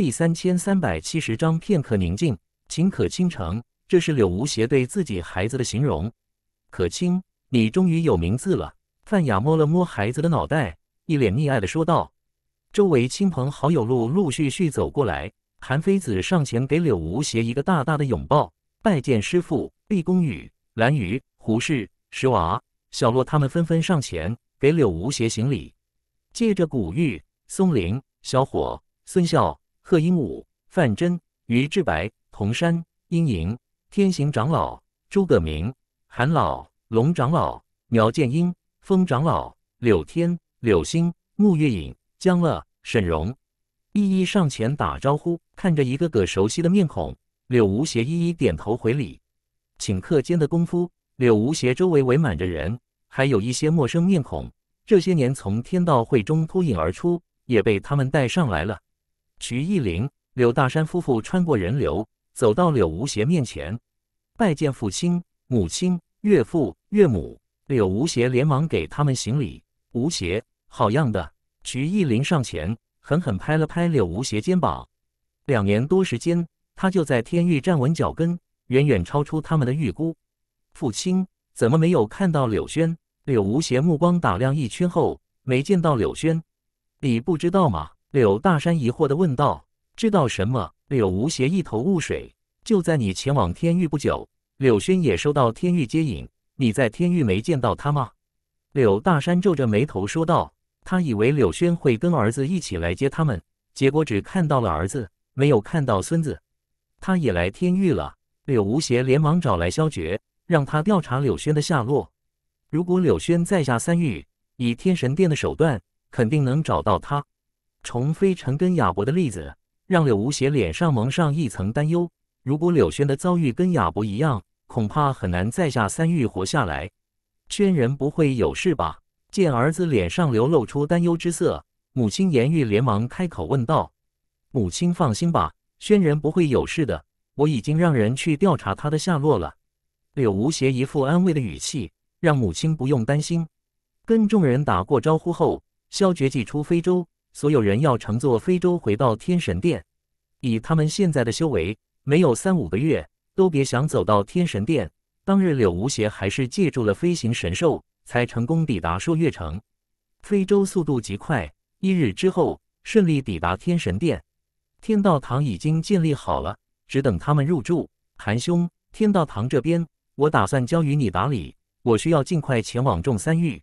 第三千三百七十章片刻宁静，秦可倾城。这是柳无邪对自己孩子的形容。可倾，你终于有名字了。范雅摸了摸孩子的脑袋，一脸溺爱的说道。周围亲朋好友陆陆续续走过来，韩非子上前给柳无邪一个大大的拥抱，拜见师傅。毕恭宇、蓝鱼、胡适、石娃、小洛他们纷纷上前给柳无邪行礼。接着古玉、松林、小伙、孙笑。贺英武、范真、于志白、童山、殷莹、天行长老、诸葛明、韩老、龙长老、苗建英、风长老、柳天、柳星、穆月影、江乐、沈荣，一一上前打招呼，看着一个个熟悉的面孔，柳无邪一一点头回礼。顷刻间的功夫，柳无邪周围围满着人，还有一些陌生面孔。这些年从天道会中脱颖而出，也被他们带上来了。徐逸林、柳大山夫妇穿过人流，走到柳无邪面前，拜见父亲、母亲、岳父、岳母。柳无邪连忙给他们行礼。无邪，好样的！徐逸林上前，狠狠拍了拍柳无邪肩膀。两年多时间，他就在天域站稳脚跟，远远超出他们的预估。父亲，怎么没有看到柳轩？柳无邪目光打量一圈后，没见到柳轩。你不知道吗？柳大山疑惑地问道：“知道什么？”柳无邪一头雾水。就在你前往天域不久，柳轩也收到天域接引。你在天域没见到他吗？”柳大山皱着眉头说道：“他以为柳轩会跟儿子一起来接他们，结果只看到了儿子，没有看到孙子。他也来天域了。”柳无邪连忙找来萧绝，让他调查柳轩的下落。如果柳轩在下三域，以天神殿的手段，肯定能找到他。重飞尘跟亚伯的例子，让柳无邪脸上蒙上一层担忧。如果柳轩的遭遇跟亚伯一样，恐怕很难再下三狱活下来。轩人不会有事吧？见儿子脸上流露出担忧之色，母亲言玉连忙开口问道：“母亲放心吧，轩人不会有事的。我已经让人去调查他的下落了。”柳无邪一副安慰的语气，让母亲不用担心。跟众人打过招呼后，萧绝祭出非洲，所有人要乘坐飞舟回到天神殿，以他们现在的修为，没有三五个月都别想走到天神殿。当日，柳无邪还是借助了飞行神兽，才成功抵达朔月城。飞舟速度极快，一日之后顺利抵达天神殿。天道堂已经建立好了，只等他们入住。韩兄，天道堂这边我打算交与你打理，我需要尽快前往众三域。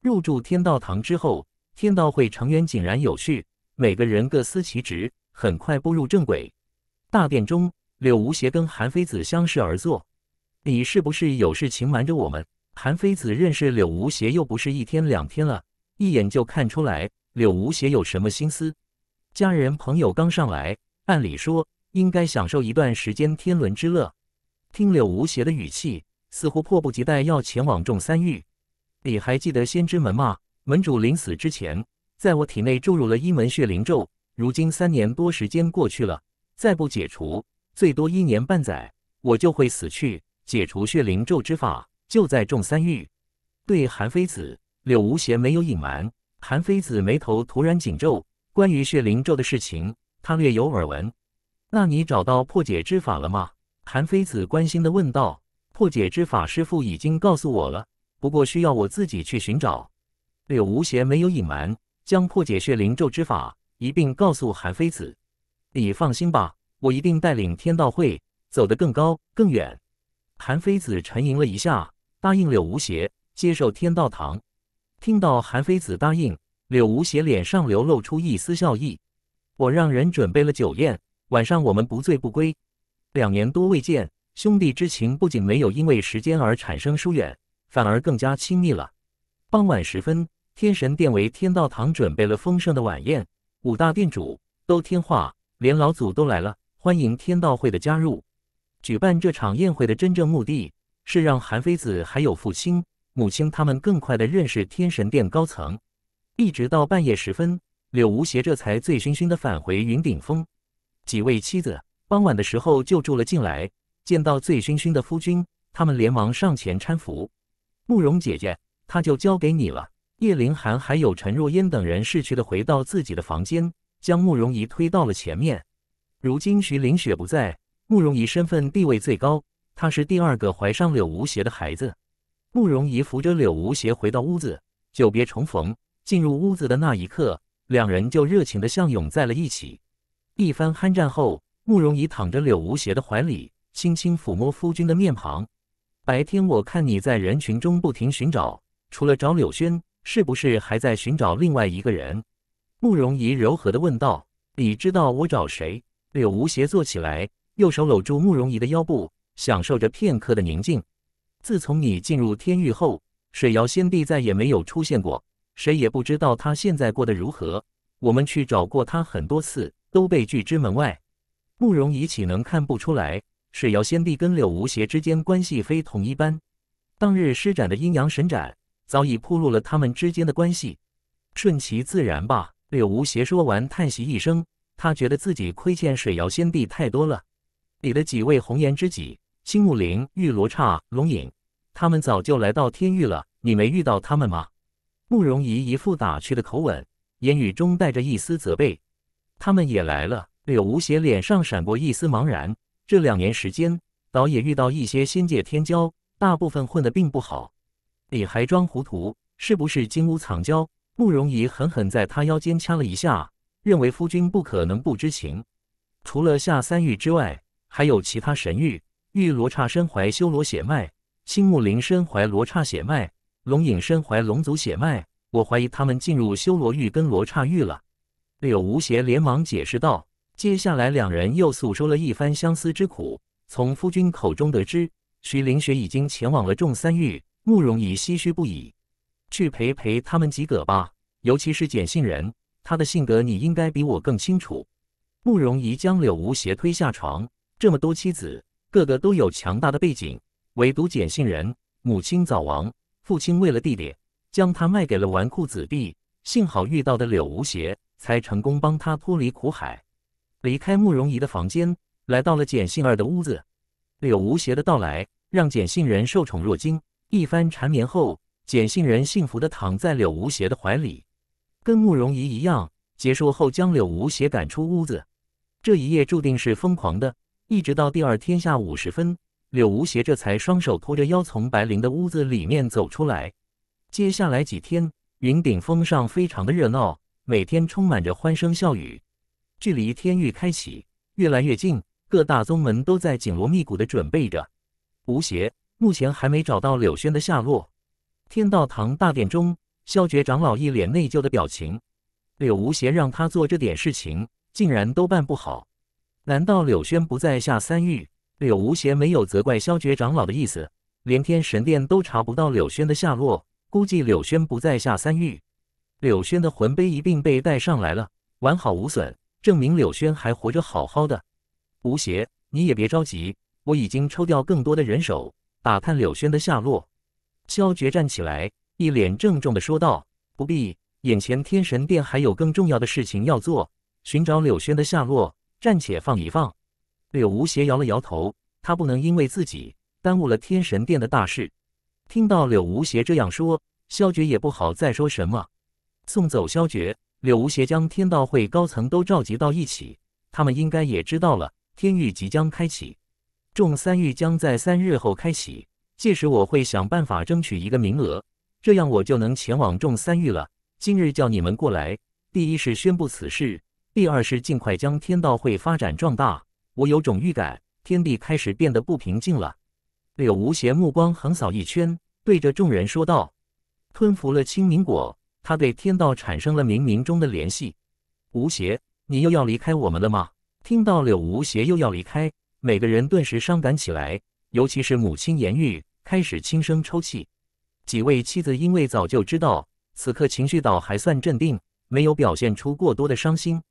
入住天道堂之后。天道会成员井然有序，每个人各司其职，很快步入正轨。大殿中，柳无邪跟韩非子相视而坐。你是不是有事情瞒着我们？韩非子认识柳无邪又不是一天两天了，一眼就看出来柳无邪有什么心思。家人朋友刚上来，按理说应该享受一段时间天伦之乐。听柳无邪的语气，似乎迫不及待要前往众三域。你还记得先知门吗？门主临死之前，在我体内注入了一门血灵咒。如今三年多时间过去了，再不解除，最多一年半载，我就会死去。解除血灵咒之法就在重三域。对韩非子，柳无邪没有隐瞒。韩非子眉头突然紧皱，关于血灵咒的事情，他略有耳闻。那你找到破解之法了吗？韩非子关心地问道。破解之法，师父已经告诉我了，不过需要我自己去寻找。柳无邪没有隐瞒，将破解血灵咒之法一并告诉韩非子。你放心吧，我一定带领天道会走得更高更远。韩非子沉吟了一下，答应柳无邪接受天道堂。听到韩非子答应，柳无邪脸上流露出一丝笑意。我让人准备了酒宴，晚上我们不醉不归。两年多未见，兄弟之情不仅没有因为时间而产生疏远，反而更加亲密了。傍晚时分。天神殿为天道堂准备了丰盛的晚宴，五大殿主都听话，连老祖都来了，欢迎天道会的加入。举办这场宴会的真正目的是让韩非子还有父亲、母亲他们更快地认识天神殿高层。一直到半夜时分，柳无邪这才醉醺醺地返回云顶峰。几位妻子傍晚的时候就住了进来，见到醉醺醺的夫君，他们连忙上前搀扶。慕容姐姐，他就交给你了。叶凌寒还有陈若烟等人，识趣的回到自己的房间，将慕容仪推到了前面。如今徐凌雪不在，慕容仪身份地位最高，她是第二个怀上柳无邪的孩子。慕容仪扶着柳无邪回到屋子，久别重逢，进入屋子的那一刻，两人就热情的相拥在了一起。一番酣战后，慕容仪躺在柳无邪的怀里，轻轻抚摸夫君的面庞。白天我看你在人群中不停寻找，除了找柳轩。是不是还在寻找另外一个人？慕容仪柔和地问道。你知道我找谁？柳无邪坐起来，右手搂住慕容仪的腰部，享受着片刻的宁静。自从你进入天域后，水瑶先帝再也没有出现过，谁也不知道他现在过得如何。我们去找过他很多次，都被拒之门外。慕容仪岂能看不出来？水瑶先帝跟柳无邪之间关系非同一般，当日施展的阴阳神斩。早已铺露了他们之间的关系，顺其自然吧。柳无邪说完，叹息一声，他觉得自己亏欠水瑶仙帝太多了。你的几位红颜知己，青木灵、玉罗刹、龙影，他们早就来到天域了，你没遇到他们吗？慕容仪一副打趣的口吻，言语中带着一丝责备。他们也来了。柳无邪脸上闪过一丝茫然。这两年时间，倒也遇到一些仙界天骄，大部分混得并不好。你还装糊涂？是不是金屋藏娇？慕容仪狠狠在他腰间掐了一下，认为夫君不可能不知情。除了下三域之外，还有其他神域。玉罗刹身怀修罗血脉，青木灵身怀罗刹血脉，龙影身怀龙族血脉。我怀疑他们进入修罗域跟罗刹域了。柳无邪连忙解释道。接下来，两人又诉说了一番相思之苦。从夫君口中得知，徐凌雪已经前往了众三域。慕容仪唏嘘不已，去陪陪他们几个吧，尤其是简杏仁，他的性格你应该比我更清楚。慕容仪将柳无邪推下床，这么多妻子，个个都有强大的背景，唯独简杏仁，母亲早亡，父亲为了弟弟，将他卖给了纨绔子弟，幸好遇到的柳无邪，才成功帮他脱离苦海。离开慕容仪的房间，来到了简杏儿的屋子。柳无邪的到来，让简杏仁受宠若惊。一番缠绵后，简杏仁幸福地躺在柳无邪的怀里，跟慕容仪一样，结束后将柳无邪赶出屋子。这一夜注定是疯狂的，一直到第二天下午时分，柳无邪这才双手托着腰从白灵的屋子里面走出来。接下来几天，云顶峰上非常的热闹，每天充满着欢声笑语。距离天域开启越来越近，各大宗门都在紧锣密鼓的准备着。无邪。目前还没找到柳轩的下落。天道堂大殿中，萧觉长老一脸内疚的表情。柳无邪让他做这点事情，竟然都办不好。难道柳轩不在下三域？柳无邪没有责怪萧觉长老的意思。连天神殿都查不到柳轩的下落，估计柳轩不在下三域。柳轩的魂碑一并被带上来了，完好无损，证明柳轩还活着好好的。吴邪，你也别着急，我已经抽调更多的人手。打探柳轩的下落。萧绝站起来，一脸郑重的说道：“不必，眼前天神殿还有更重要的事情要做，寻找柳轩的下落，暂且放一放。”柳无邪摇了摇头，他不能因为自己耽误了天神殿的大事。听到柳无邪这样说，萧绝也不好再说什么。送走萧绝，柳无邪将天道会高层都召集到一起，他们应该也知道了天域即将开启。众三域将在三日后开启，届时我会想办法争取一个名额，这样我就能前往众三域了。今日叫你们过来，第一是宣布此事，第二是尽快将天道会发展壮大。我有种预感，天地开始变得不平静了。柳无邪目光横扫一圈，对着众人说道：“吞服了清明果，他对天道产生了冥冥中的联系。无邪，你又要离开我们了吗？”听到柳无邪又要离开。每个人顿时伤感起来，尤其是母亲颜玉开始轻声抽泣。几位妻子因为早就知道，此刻情绪倒还算镇定，没有表现出过多的伤心。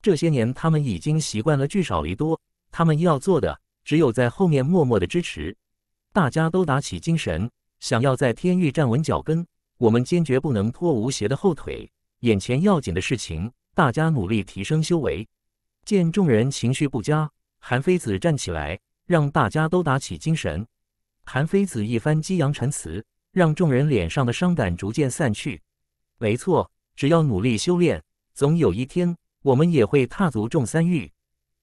这些年，他们已经习惯了聚少离多，他们要做的只有在后面默默的支持。大家都打起精神，想要在天域站稳脚跟，我们坚决不能拖吴邪的后腿。眼前要紧的事情，大家努力提升修为。见众人情绪不佳。韩非子站起来，让大家都打起精神。韩非子一番激扬陈词，让众人脸上的伤感逐渐散去。没错，只要努力修炼，总有一天我们也会踏足众三域。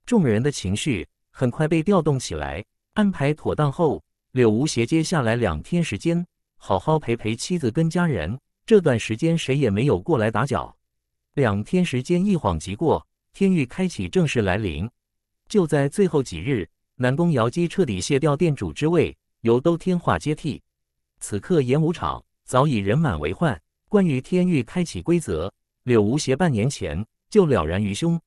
众人的情绪很快被调动起来。安排妥当后，柳无邪接下来两天时间好好陪陪妻子跟家人。这段时间谁也没有过来打搅。两天时间一晃即过，天域开启正式来临。就在最后几日，南宫瑶姬彻底卸掉店主之位，由都天化接替。此刻演武场早已人满为患。关于天域开启规则，柳无邪半年前就了然于胸。